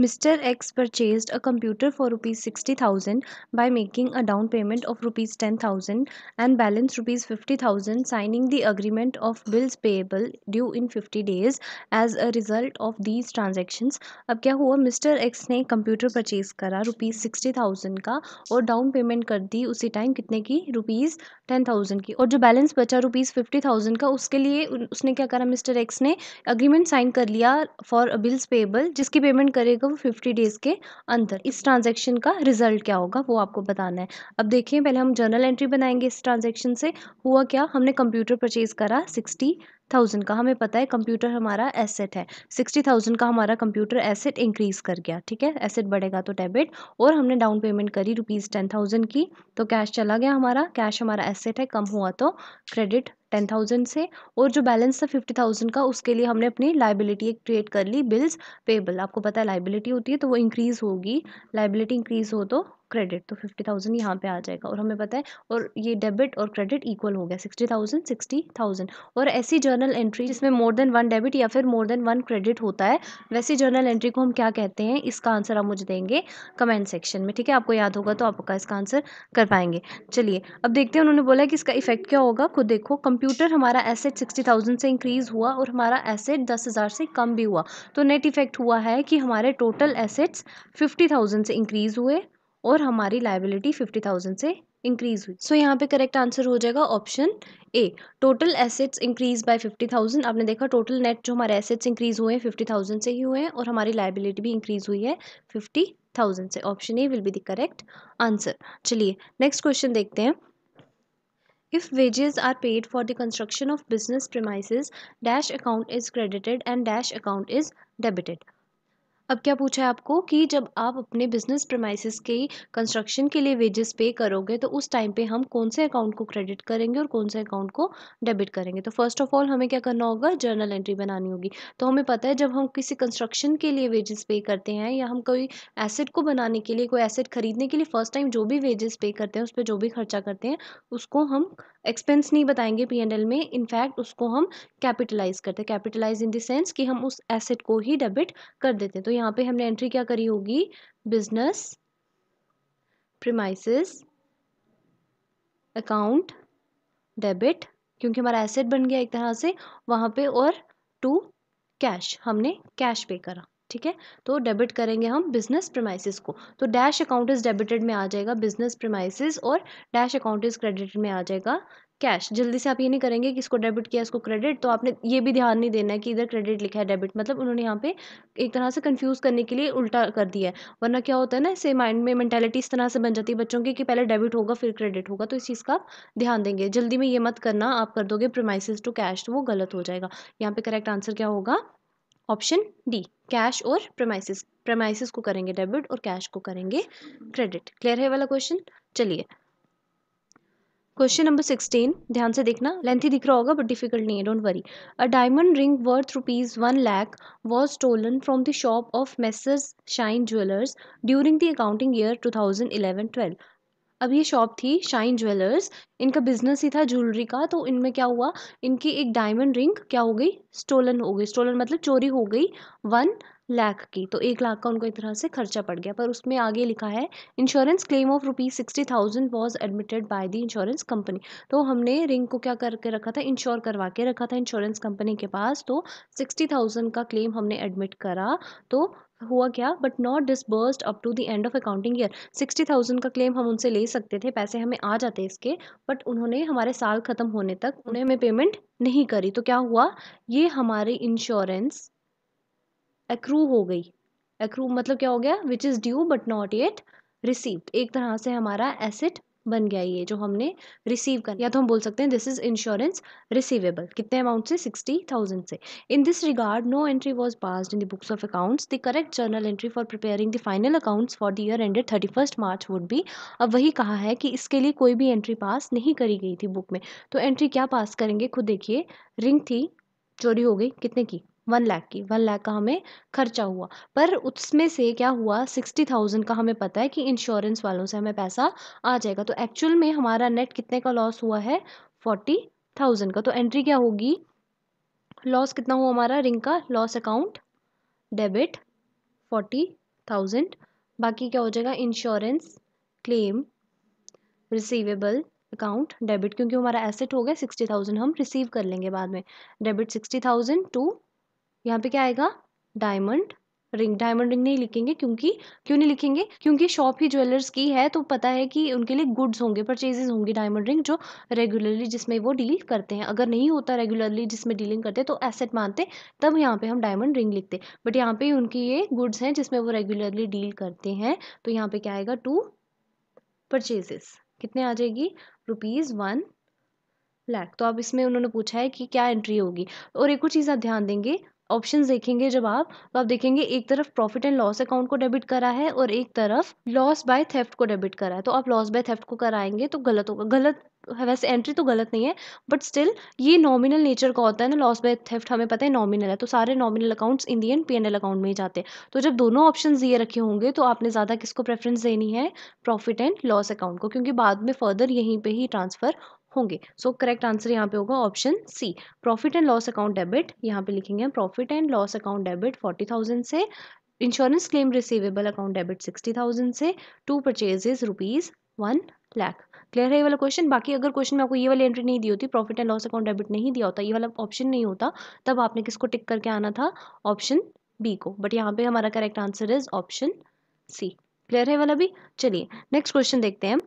Mister X purchase a computer for rupees sixty thousand Rs making a down payment of rupees ten thousand and balance rupees fifty thousand signing the agreement of bills payable due in fifty days as a result of these transaction अब क्या हुआ mister X ने computer purchase करा rupees sixty thousand का और down payment कर दी उसी time कितने की रुपीज़ टेन थाउजेंड की और जो बैलेंस बचा रुपीज़ फिफ्टी थाउजेंड का उसके लिए उसने क्या करा मिस्टर एक्स ने अग्रीमेंट साइन कर लिया फॉर बिल्स पेएबल जिसकी पेमेंट करेगा जाएगा वो फिफ्टी डेज़ के अंदर इस ट्रांजेक्शन का रिजल्ट क्या होगा वो आपको बताना है अब देखिए पहले हम जर्नल एंट्री बनाएंगे इस ट्रांजेक्शन से हुआ क्या हमने कंप्यूटर परचेज करा सिक्सटी थाउजेंड का हमें पता है कंप्यूटर हमारा एसेट है सिक्सटी थाउजेंड का हमारा कंप्यूटर एसेट इंक्रीज कर गया ठीक है एसेट बढ़ेगा तो डेबिट और हमने डाउन पेमेंट करी रुपीज़ टेन थाउजेंड की तो कैश चला गया हमारा कैश हमारा एसेट है कम हुआ तो क्रेडिट टेन थाउजेंड से और जो बैलेंस था फिफ्टी थाउजेंड का उसके लिए हमने अपनी लाइबिलिटी एक क्रिएट कर ली बिल्स पेबल आपको पता है लाइबिलिटी होती है तो वो इंक्रीज़ होगी लाइबिलिटी इंक्रीज़ हो तो क्रेडिट तो फिफ्टी थाउजेंड यहाँ पे आ जाएगा और हमें पता है और ये डेबिट और क्रेडिट इक्वल हो गया सिक्सटी थाउजेंड सिक्सटी थाउजेंड और ऐसी जर्नल एंट्री जिसमें मोर देन वन डेबिट या फिर मोर देन वन क्रेडिट होता है वैसी जर्नल एंट्री को हम क्या कहते हैं इसका आंसर आप मुझे देंगे कमेंट सेक्शन में ठीक है आपको याद होगा तो आपका इसका आंसर कर पाएंगे चलिए अब देखते हैं उन्होंने बोला कि इसका इफेक्ट क्या होगा खुद देखो कंप्यूटर हमारा एसेट सिक्सटी थाउजेंड से इंक्रीज़ हुआ और हमारा एसेट दस हज़ार से कम भी हुआ तो नेट इफेक्ट हुआ है कि हमारे टोटल एसेट्स फिफ्टी थाउजेंड से इंक्रीज़ हुए और हमारी लाइबिलिटी फिफ्टी थाउजेंड से इंक्रीज हुई सो so, यहाँ पे करेक्ट आंसर हो जाएगा option A total assets increase by fifty thousand आपने देखा टोटल नेट जो हमारे एसेट्स इंक्रीज हुए हैं फिफ्टी थाउजेंड से ही हुए हैं और हमारी लाइबिलिटी भी इंक्रीज हुई है फिफ्टी थाउजेंड से option A will be the correct answer चलिए नेक्स्ट क्वेश्चन देखते हैं if wages are paid for the construction of business premises dash account is credited and dash account is debited अब क्या पूछा है आपको कि जब आप अपने बिजनेस प्रमाइसिस के कंस्ट्रक्शन के लिए वेजेस पे करोगे तो उस टाइम पे हम कौन से अकाउंट को क्रेडिट करेंगे और कौन से अकाउंट को डेबिट करेंगे तो फर्स्ट ऑफ ऑल हमें क्या करना होगा जर्नल एंट्री बनानी होगी तो हमें पता है जब हम किसी कंस्ट्रक्शन के लिए वेजेस पे करते हैं या हम कोई एसेट को बनाने के लिए कोई एसेट खरीदने के लिए फर्स्ट टाइम जो भी वेजेस पे करते हैं उस पर जो भी खर्चा करते हैं उसको हम एक्सपेंस नहीं बताएंगे पी एंड एल में इनफैक्ट उसको हम कैपिटलाइज करते हैं कैपिटलाइज इन देंस कि हम उस एसेट को ही डेबिट कर देते हैं तो यहाँ पे हमने एंट्री क्या करी होगी बिजनेस प्रमाइसिस अकाउंट डेबिट क्योंकि हमारा एसेट बन गया एक तरह से वहाँ पे और टू कैश हमने कैश पे करा ठीक है तो डेबिट करेंगे हम बिजनेस प्रमाइसिस को तो डैश अकाउंट इज डेबिटेड में आ जाएगा बिजनेस प्रमाइसिस और डैश अकाउंट इज क्रेडिटेड में आ जाएगा कैश जल्दी से आप ये नहीं करेंगे कि इसको डेबिट किया इसको क्रेडिट तो आपने ये भी ध्यान नहीं देना है कि इधर क्रेडिट लिखा है डेबिट मतलब उन्होंने यहाँ पे एक तरह से कंफ्यूज करने के लिए उल्टा कर दिया है वरना क्या होता है ना इसे माइंड में मैंटेलिटी इस तरह से बन जाती है बच्चों की कि पहले डेबिट होगा फिर क्रेडिट होगा तो इस चीज़ का ध्यान देंगे जल्दी में ये मत करना आप कर दोगे प्रोमाइसिस टू कैश तो वो गलत हो जाएगा यहाँ पर करेक्ट आंसर क्या होगा ऑप्शन डी कैश और प्रोमाइसिस प्रमाइसिस को करेंगे डेबिट और कैश को करेंगे क्रेडिट क्लियर है वाला क्वेश्चन चलिए क्वेश्चन नंबर सिक्सटीन ध्यान से देखना लेंथी दिख रहा होगा बट डिफिकल्ट नहीं है don't worry a diamond ring worth rupees one lakh was stolen from the shop of Messrs Shine Jewellers during the accounting year two thousand eleven twelve अब ये शॉप थी शाइन ज्वेलर्स इनका business ही था jewellery का तो इनमें क्या हुआ इनकी एक डायमंड रिंग क्या हो गई स्टोलन हो गई स्टोलन मतलब चोरी हो गई वन लाख की तो एक लाख का उनको एक तरह से खर्चा पड़ गया पर उसमें आगे लिखा है insurance claim of rupees sixty thousand was admitted by the insurance company तो हमने रिंग को क्या करके रखा था इंश्योर करवा के रखा था इंश्योरेंस कंपनी के पास तो सिक्सटी थाउजेंड का क्लेम हमने एडमिट करा तो हुआ क्या but not disburse up to the end of accounting year sixty thousand का क्लेम हम उनसे ले सकते थे पैसे हमें आ जाते इसके बट उन्होंने हमारे साल ख़त्म होने तक उन्हें हमें पेमेंट नहीं करी तो क्या हुआ ये हमारे इंश्योरेंस एक्रू हो गई एक्रू मतलब क्या हो गया which is due but not yet received एक तरह से हमारा एसेट बन गया ये जो हमने रिसीव कर या तो हम बोल सकते हैं दिस इज इंश्योरेंस रिसीवेबल कितने अमाउंट से सिक्सटी थाउजेंड से in this regard no entry was pass in the books of accounts the correct journal entry for preparing the final accounts for the year ended thirty first March would भी अब वही कहा है कि इसके लिए कोई भी एंट्री पास नहीं करी गई थी बुक में तो एंट्री क्या पास करेंगे खुद देखिए रिंग थी चोरी हो गई कितने की वन लाख की वन लाख का हमें खर्चा हुआ पर उसमें से क्या हुआ सिक्सटी थाउजेंड का हमें पता है कि इंश्योरेंस वालों से हमें पैसा आ जाएगा तो एक्चुअल में हमारा नेट कितने का लॉस हुआ है फोर्टी थाउजेंड का तो एंट्री क्या होगी लॉस कितना हुआ हमारा रिंग का loss account debit forty thousand बाकी क्या हो जाएगा insurance claim receivable account debit क्योंकि हमारा एसेट हो गया सिक्सटी थाउजेंड हम रिसीव कर लेंगे बाद में डेबिट सिक्सटी थाउजेंड टू यहाँ पे क्या आएगा डायमंड रिंग डायमंड रिंग नहीं लिखेंगे क्योंकि क्यों नहीं लिखेंगे क्योंकि शॉप ही ज्वेलर्स की है तो पता है कि उनके लिए गुड्स होंगे परचेजेस होंगे डायमंड रिंग जो रेगुलरली जिसमें वो डील करते हैं अगर नहीं होता रेगुलरली जिसमें डीलिंग करते तो एसेट मानते तब यहाँ पे हम डायमंड रिंग लिखते बट यहाँ पे उनकी ये गुड्स हैं जिसमें वो रेगुलरली डील करते हैं तो यहाँ पे क्या आएगा टू परचेजेस कितने आ जाएगी रुपीज़ वन लैख तो अब इसमें उन्होंने पूछा है कि क्या एंट्री होगी और एक और चीज़ आप ध्यान देंगे ऑप्शन देखेंगे जब आप तो आप देखेंगे एक तरफ प्रॉफिट एंड लॉस अकाउंट को डेबिट करा है और एक तरफ लॉस बाय थेफ्ट को डेबिट करा है तो आप लॉस बाय थेफ्ट को कराएंगे तो गलत होगा गलत वैसे एंट्री तो गलत नहीं है बट स्टिल ये नॉमिनल नेचर का होता है ना लॉस बाय थेफ्ट हमें पता है नॉमिनल है तो सारे nominal accounts in the end P N L account में ही जाते हैं तो जब दोनों ऑप्शन ये रखे होंगे तो आपने ज़्यादा किसको प्रेफरेंस देनी है प्रॉफिट एंड लॉस अकाउंट को क्योंकि बाद में फर्दर यहीं पर ही ट्रांसफ़र होंगे सो करेक्ट आंसर यहाँ पे होगा option C profit and loss account debit यहाँ पे लिखेंगे profit and loss account debit forty thousand से insurance claim receivable account debit sixty thousand से to purchases rupees one lakh clear है ये वाला क्वेश्चन बाकी अगर क्वेश्चन में आपको ये वाली एंट्री नहीं दी होती profit and loss account debit नहीं दिया होता ये वाला ऑप्शन नहीं होता तब आपने किसको टिक करके आना था ऑप्शन बी को बट यहाँ पे हमारा correct answer is option C clear है वाला भी चलिए नेक्स्ट क्वेश्चन देखते हैं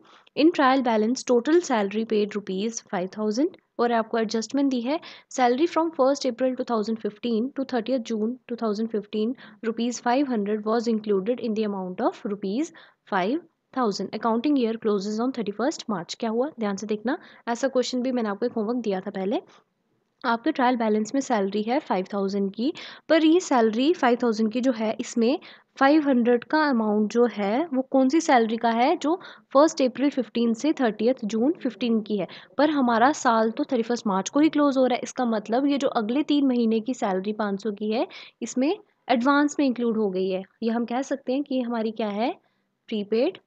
in trial balance total salary paid rupees five thousand और आपको एडजस्टमेंट दी है salary from first April 2015 to thirtieth June two thousand fifteen rupees five hundred was included in the amount of rupees five thousand accounting year closes on thirty first March क्या हुआ ध्यान से देखना ऐसा क्वेश्चन भी मैंने आपको एक होमवर्क दिया था पहले आपके ट्रायल बैलेंस में सैलरी है फाइव थाउजेंड की पर ये सैलरी फाइव थाउजेंड की जो है इसमें फाइव हंड्रेड का अमाउंट जो है वो कौन सी सैलरी का है जो फर्स्ट अप्रैल फिफ्टीन से थर्टीथ जून फिफ्टीन की है पर हमारा साल तो थर्टी फर्स्ट मार्च को ही क्लोज़ हो रहा है इसका मतलब ये जो अगले तीन महीने की सैलरी पाँच सौ की है इसमें एडवांस में इंक्लूड हो गई है ये हम कह सकते हैं कि हमारी क्या है प्रीपेड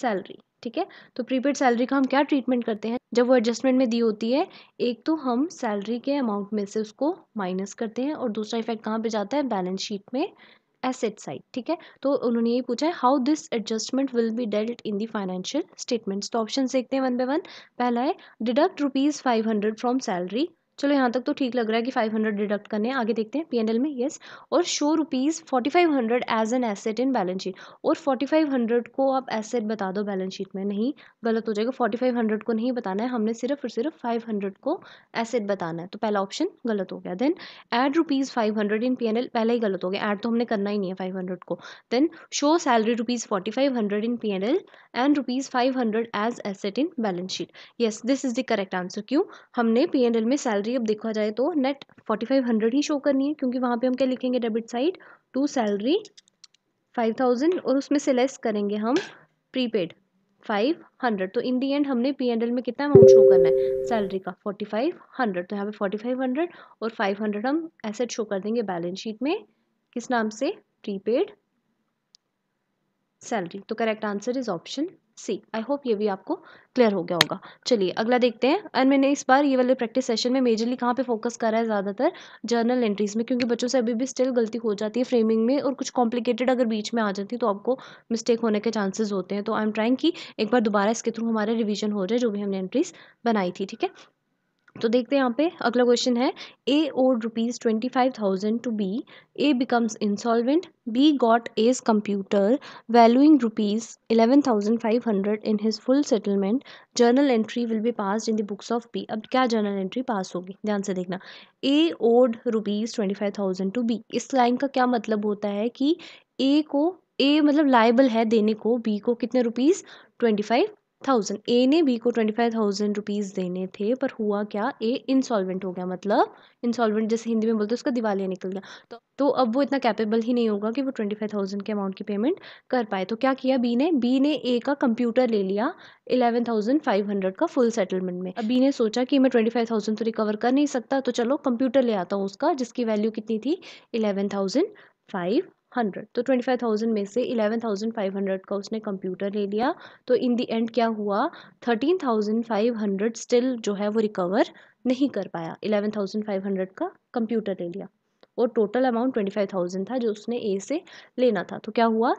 सैलरी ठीक है तो प्रीपेड सैलरी का हम क्या ट्रीटमेंट करते हैं जब वो एडजस्टमेंट में दी होती है एक तो हम सैलरी के अमाउंट में से उसको माइनस करते हैं और दूसरा इफेक्ट कहाँ पे जाता है बैलेंस शीट में एसेट साइड ठीक है तो उन्होंने ये पूछा है how this adjustment will be dealt in the financial statements तो ऑप्शन देखते हैं वन बाय वन पहला है deduct rupees five hundred from salary चलो यहाँ तक तो ठीक लग रहा है कि फाइव हंड्रेड डिडक्ट करने हैं आगे देखते हैं पीएनएल में येस और show rupees forty five hundred as an asset in balance sheet और फोर्टी फाइव हंड्रेड को आप एसेट बता दो बैलेंस शीट में नहीं गलत हो जाएगा फोर्टी फाइव हंड्रेड को नहीं बताना है हमने सिर्फ और सिर्फ फाइव हंड्रेड को एसेट बताना है तो पहला ऑप्शन गलत हो गया then add rupees five hundred in P N L पहले ही गलत हो गया एड तो हमने करना ही नहीं है फाइव हंड्रेड को then show salary rupees forty five hundred in P N L and rupees five hundred as asset in balance sheet yes this is the correct answer क्यों हमने पी एन एल में salary salary अब देखा जाए तो net forty five hundred ही show करनी है क्योंकि वहाँ पे हम क्या लिखेंगे debit side to salary five thousand और उसमें से लेस करेंगे हम प्रीपेड फाइव हंड्रेड तो इन दी एंड हमने पी एंड एल में कितना अमाउंट शो करना है सैलरी का फोर्टी फाइव हंड्रेड तो यहाँ पे फोर्टी फाइव हंड्रेड और फाइव हंड्रेड हम एसेट शो कर देंगे बैलेंस शीट में किस नाम से प्रीपेड सैलरी तो correct answer is option C I hope ये भी आपको क्लियर हो गया होगा चलिए अगला देखते हैं एंड मैंने इस बार ये वाले प्रैक्टिस सेशन में मेजरली कहाँ पे फोकस करा है ज़्यादातर जर्नल एंट्रीज़ में क्योंकि बच्चों से अभी भी स्टिल गलती हो जाती है फ्रेमिंग में और कुछ कॉम्प्लिकेटेड अगर बीच में आ जाती है तो आपको मिस्टेक होने के चांसेस होते हैं तो आई एम ट्राइंग कि एक बार दोबारा इसके थ्रू हमारे रिविजन हो जाए जो भी हमने एंट्रीज बनाई थी ठीक है तो देखते हैं यहाँ पे अगला क्वेश्चन है A owed rupees twenty five thousand to B A becomes insolvent B got as computer valuing rupees eleven thousand five hundred in his full settlement journal entry will be pass in the books of B अब क्या journal entry pass होगी ध्यान से देखना A owed rupees twenty five thousand to B इस line का क्या मतलब होता है कि ए को ए मतलब लाइबल है देने को बी को कितने rupees twenty five thousand A ने बी को ट्वेंटी फाइव थाउजेंड रुपीज़ देने थे पर हुआ क्या ए इंसॉल्वेंट हो गया मतलब इंसॉल्वेंट जैसे हिंदी में बोलते हैं उसका दिवालिया निकल गया तो, तो अब वो इतना कैपेबल ही नहीं होगा कि वो ट्वेंटी फाइव थाउजेंड के अमाउंट की पेमेंट कर पाए तो क्या किया बी ने बी ने ए का कंप्यूटर ले लिया इलेवन थाउजेंड फाइव हंड्रेड का फुल सेटलमेंट में अब बी ने सोचा कि मैं ट्वेंटी फाइव थाउजेंड तो रिकवर कर नहीं सकता तो चलो कंप्यूटर ले आता हूँ उसका जिसकी वैल्यू कितनी थी इलेवन थाउजेंड फाइव हंड्रेड तो ट्वेंटी फाइव थाउजेंड में से इलेवन थाउजेंड फाइव हंड्रेड का उसने कंप्यूटर ले लिया तो इन दी एंड क्या हुआ thirteen thousand five hundred still जो है वो रिकवर नहीं कर पाया इलेवन थाउजेंड फाइव हंड्रेड का कंप्यूटर ले लिया और total amount twenty five thousand था जो उसने ए से लेना था तो क्या हुआ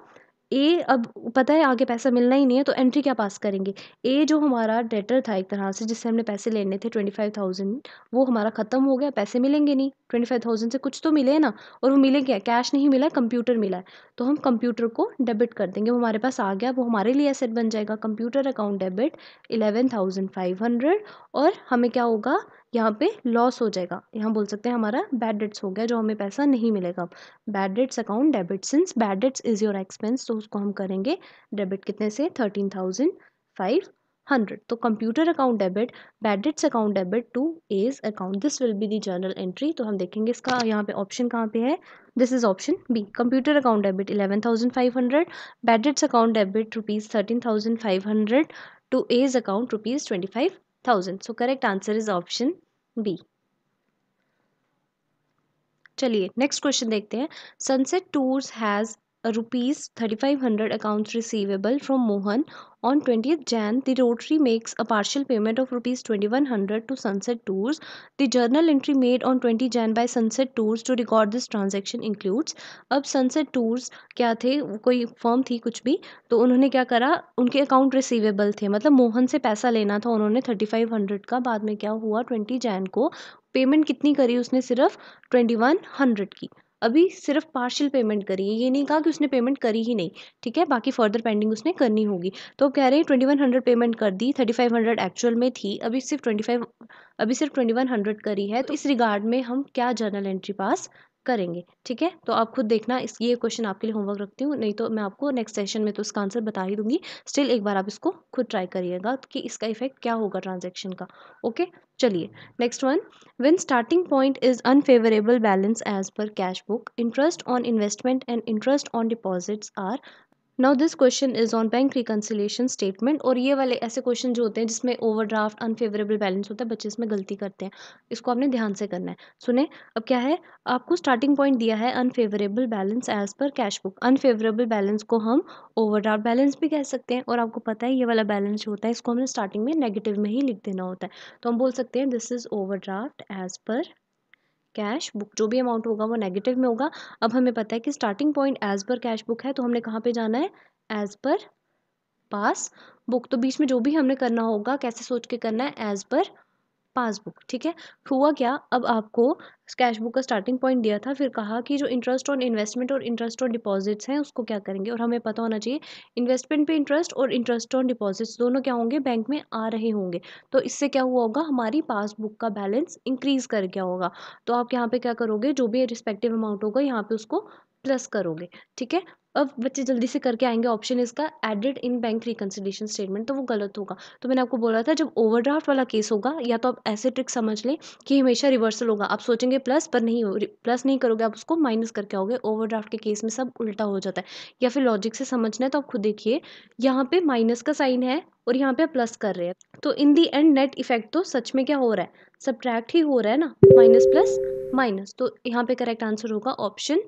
ए अब पता है आगे पैसा मिलना ही नहीं है तो एंट्री क्या पास करेंगे ए जो हमारा डेटर था एक तरह से जिससे हमने पैसे लेने थे ट्वेंटी फाइव थाउजेंड वो हमारा ख़त्म हो गया पैसे मिलेंगे नहीं ट्वेंटी फाइव थाउजेंड से कुछ तो मिले ना और वो मिले क्या कैश नहीं मिला कंप्यूटर मिला है तो हम कंप्यूटर को डेबिट कर देंगे वो हमारे पास आ गया वो हमारे लिए एसेट बन जाएगा computer account debit eleven thousand five hundred और हमें क्या होगा यहाँ पे लॉस हो जाएगा यहाँ बोल सकते हैं हमारा बैड डेट्स हो गया जो हमें पैसा नहीं मिलेगा bad debts account debit since bad debts is your expense तो उसको हम करेंगे डेबिट कितने से थर्टीन थाउजेंड फाइव हंड्रेड तो computer account debit debts account debit to as account this will be the journal entry तो हम देखेंगे इसका यहाँ पे ऑप्शन कहाँ पे है this is option B computer account debit eleven thousand five hundred debts account debit rupees thirteen thousand five hundred to as account rupees twenty five thousand so correct answer is option B चलिए next question देखते हैं sunset tours has rupees 3500 accounts receivable from Mohan on 20th Jan, the Rotary makes a partial payment of rupees 2100 to Sunset Tours. The journal entry made on 20 Jan by Sunset Tours to record this transaction includes. अब Sunset Tours क्या थे वो कोई form थी कुछ भी तो उन्होंने क्या करा उनके अकाउंट रिसीवेबल थे मतलब मोहन से पैसा लेना था उन्होंने 3500 का बाद में क्या हुआ 20 जैन को पेमेंट कितनी करी उसने सिर्फ 2100 की अभी सिर्फ पार्शियल पेमेंट करी है ये नहीं कहा कि उसने पेमेंट करी ही नहीं ठीक है बाकी फर्दर पेंडिंग उसने करनी होगी तो अब कह रहे हैं ट्वेंटी वन हंड्रेड पेमेंट कर दी थर्टी फाइव हंड्रेड एक्चुअल में थी अभी सिर्फ ट्वेंटी फाइव अभी सिर्फ ट्वेंटी वन हंड्रेड करी है तो, तो इस रिगार्ड में हम क्या जर्नल एंट्री पास करेंगे ठीक है तो आप खुद देखना इस ये क्वेश्चन आपके लिए होमवर्क रखती हूँ नहीं तो मैं आपको नेक्स्ट सेशन में तो इसका आंसर बता ही दूंगी स्टिल एक बार आप इसको खुद ट्राई करिएगा कि इसका इफेक्ट क्या होगा ट्रांजेक्शन का ओके चलिए next one when starting point is unfavourable balance as per cash book interest on investment and interest on deposits are now this question is on bank reconciliation statement और ये वाले ऐसे question जो होते हैं जिसमें ओवरड्राफ्ट अनफेवरेबल बैलेंस होता है बच्चे इसमें गलती करते हैं इसको आपने ध्यान से करना है सुने अब क्या है आपको स्टार्टिंग पॉइंट दिया है unfavourable balance as per cash book unfavourable balance को हम ओवरड्राफ्ट बैलेंस भी कह सकते हैं और आपको पता है ये वाला बैलेंस जो होता है इसको हमने स्टार्टिंग में नेगेटिव में ही लिख देना होता है तो हम बोल सकते हैं this is overdraft as per cash book जो भी अमाउंट होगा वो नेगेटिव में होगा अब हमें पता है कि starting point as per cash book है तो हमने कहाँ पे जाना है एज़ पर पास बुक तो बीच में जो भी हमने करना होगा कैसे सोच के करना है एज़ पर पासबुक ठीक है हुआ क्या अब आपको कैश बुक का स्टार्टिंग पॉइंट दिया था फिर कहा कि जो इंटरेस्ट ऑन इन्वेस्टमेंट और इंटरेस्ट ऑन डिपॉजिट्स हैं उसको क्या करेंगे और हमें पता होना चाहिए इन्वेस्टमेंट पे इंटरेस्ट और इंटरेस्ट ऑन डिपॉजिट्स दोनों क्या होंगे बैंक में आ रहे होंगे तो इससे क्या हुआ होगा हमारी पासबुक का बैलेंस इंक्रीज़ कर गया होगा तो आप यहाँ पर क्या करोगे जो भी रिस्पेक्टिव अमाउंट होगा यहाँ पर उसको प्लस करोगे ठीक है अब बच्चे जल्दी से करके आएंगे ऑप्शन इसका added in bank reconciliation statement तो वो गलत होगा तो मैंने आपको बोला था जब ओवरड्राफ्ट वाला केस होगा या तो आप ऐसे ट्रिक समझ लें कि हमेशा रिवर्सल होगा आप सोचेंगे प्लस पर नहीं हो प्लस नहीं करोगे आप उसको माइनस करके आओगे ओवरड्राफ्ट के केस में सब उल्टा हो जाता है या फिर लॉजिक से समझना है तो आप खुद देखिए यहाँ पे माइनस का साइन है और यहाँ पे प्लस कर रहे हैं तो in the end net effect तो सच में क्या हो रहा है सब्ट्रैक्ट ही हो रहा है ना माइनस प्लस माइनस तो यहाँ पे करेक्ट आंसर होगा ऑप्शन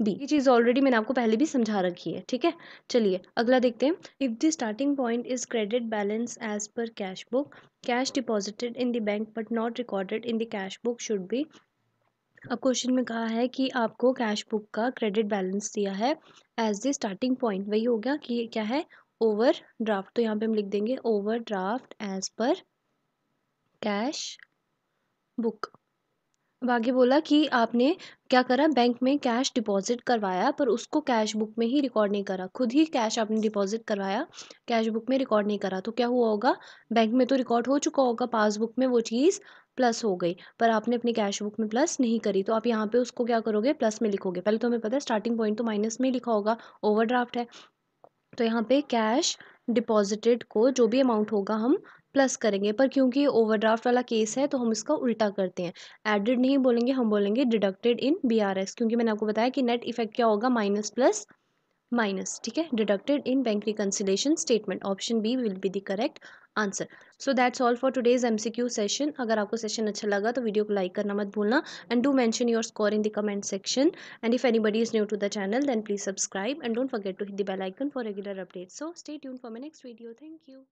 बी ये चीज़ ऑलरेडी मैंने आपको पहले भी समझा रखी है ठीक है चलिए अगला देखते हैं if the starting point is credit balance as per cash book cash deposited in the bank but not recorded in the cash book should be अब क्वेश्चन में कहा है कि आपको कैश बुक का क्रेडिट बैलेंस दिया है एज द स्टार्टिंग पॉइंट वही हो गया कि क्या है ओवर ड्राफ्ट तो यहाँ पे हम लिख देंगे overdraft as per cash book अब बोला कि आपने क्या करा बैंक में कैश डिपॉजिट करवाया पर उसको कैश बुक में ही रिकॉर्ड नहीं करा खुद ही कैश आपने डिपॉजिट करवाया कैश बुक में रिकॉर्ड नहीं करा तो क्या हुआ होगा बैंक में तो रिकॉर्ड हो चुका होगा पासबुक में वो चीज़ प्लस हो गई पर आपने अपनी कैश बुक में प्लस नहीं करी तो आप यहाँ पे उसको क्या करोगे प्लस में लिखोगे पहले तो हमें पता है स्टार्टिंग पॉइंट तो माइनस में ही लिखा होगा ओवरड्राफ्ट है तो यहाँ पे कैश डिपॉजिटेड को जो भी अमाउंट होगा हम प्लस करेंगे पर क्योंकि ओवरड्राफ्ट वाला केस है तो हम इसका उल्टा करते हैं एडेड नहीं बोलेंगे हम बोलेंगे deducted in B R S क्योंकि मैंने आपको बताया कि नेट इफेक्ट क्या होगा माइनस प्लस माइनस ठीक है deducted in bank reconciliation statement option B will be the correct answer so that's all for today's MCQ session अगर आपको सेशन अच्छा लगा तो वीडियो को लाइक करना मत भूलना and do mention your score in the comment section and if anybody is new to the channel then please subscribe and don't forget to hit the bell icon for regular update so stay tune for my next video thank you